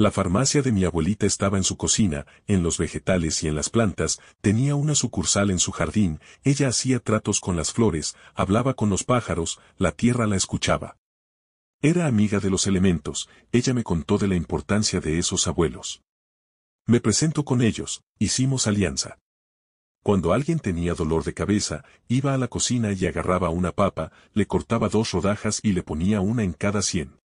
La farmacia de mi abuelita estaba en su cocina, en los vegetales y en las plantas, tenía una sucursal en su jardín, ella hacía tratos con las flores, hablaba con los pájaros, la tierra la escuchaba. Era amiga de los elementos, ella me contó de la importancia de esos abuelos. Me presento con ellos, hicimos alianza. Cuando alguien tenía dolor de cabeza, iba a la cocina y agarraba una papa, le cortaba dos rodajas y le ponía una en cada cien.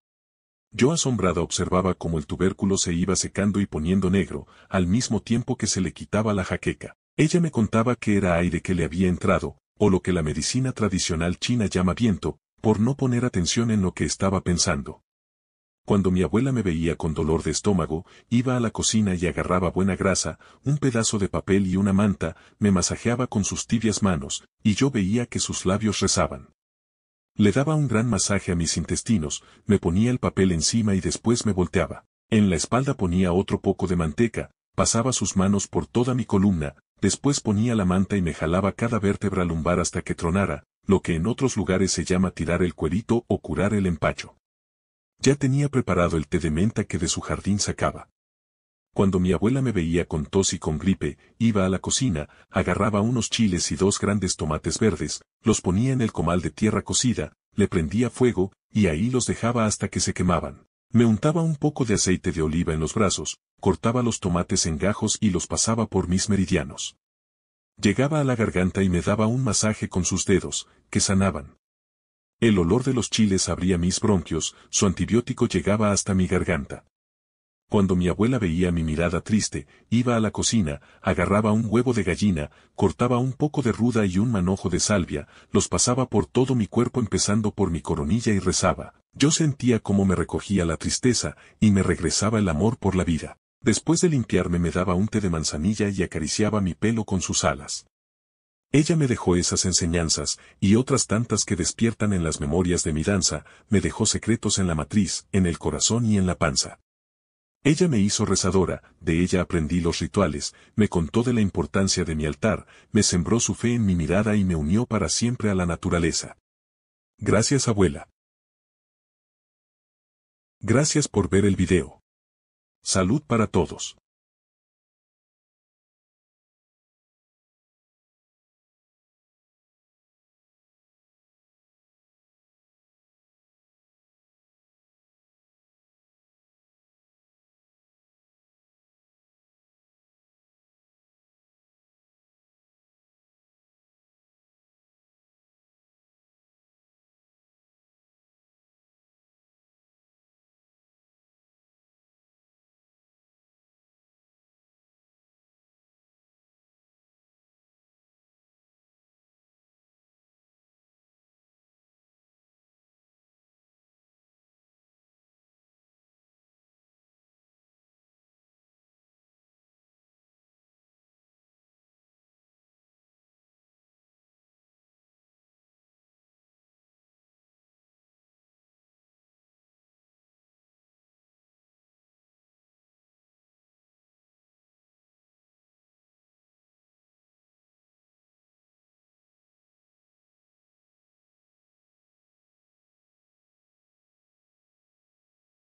Yo asombrada observaba cómo el tubérculo se iba secando y poniendo negro, al mismo tiempo que se le quitaba la jaqueca. Ella me contaba que era aire que le había entrado, o lo que la medicina tradicional china llama viento, por no poner atención en lo que estaba pensando. Cuando mi abuela me veía con dolor de estómago, iba a la cocina y agarraba buena grasa, un pedazo de papel y una manta, me masajeaba con sus tibias manos, y yo veía que sus labios rezaban. Le daba un gran masaje a mis intestinos, me ponía el papel encima y después me volteaba. En la espalda ponía otro poco de manteca, pasaba sus manos por toda mi columna, después ponía la manta y me jalaba cada vértebra lumbar hasta que tronara, lo que en otros lugares se llama tirar el cuerito o curar el empacho. Ya tenía preparado el té de menta que de su jardín sacaba. Cuando mi abuela me veía con tos y con gripe, iba a la cocina, agarraba unos chiles y dos grandes tomates verdes, los ponía en el comal de tierra cocida, le prendía fuego, y ahí los dejaba hasta que se quemaban. Me untaba un poco de aceite de oliva en los brazos, cortaba los tomates en gajos y los pasaba por mis meridianos. Llegaba a la garganta y me daba un masaje con sus dedos, que sanaban. El olor de los chiles abría mis bronquios, su antibiótico llegaba hasta mi garganta. Cuando mi abuela veía mi mirada triste, iba a la cocina, agarraba un huevo de gallina, cortaba un poco de ruda y un manojo de salvia, los pasaba por todo mi cuerpo empezando por mi coronilla y rezaba. Yo sentía cómo me recogía la tristeza, y me regresaba el amor por la vida. Después de limpiarme me daba un té de manzanilla y acariciaba mi pelo con sus alas. Ella me dejó esas enseñanzas, y otras tantas que despiertan en las memorias de mi danza, me dejó secretos en la matriz, en el corazón y en la panza. Ella me hizo rezadora, de ella aprendí los rituales, me contó de la importancia de mi altar, me sembró su fe en mi mirada y me unió para siempre a la naturaleza. Gracias abuela. Gracias por ver el video. Salud para todos.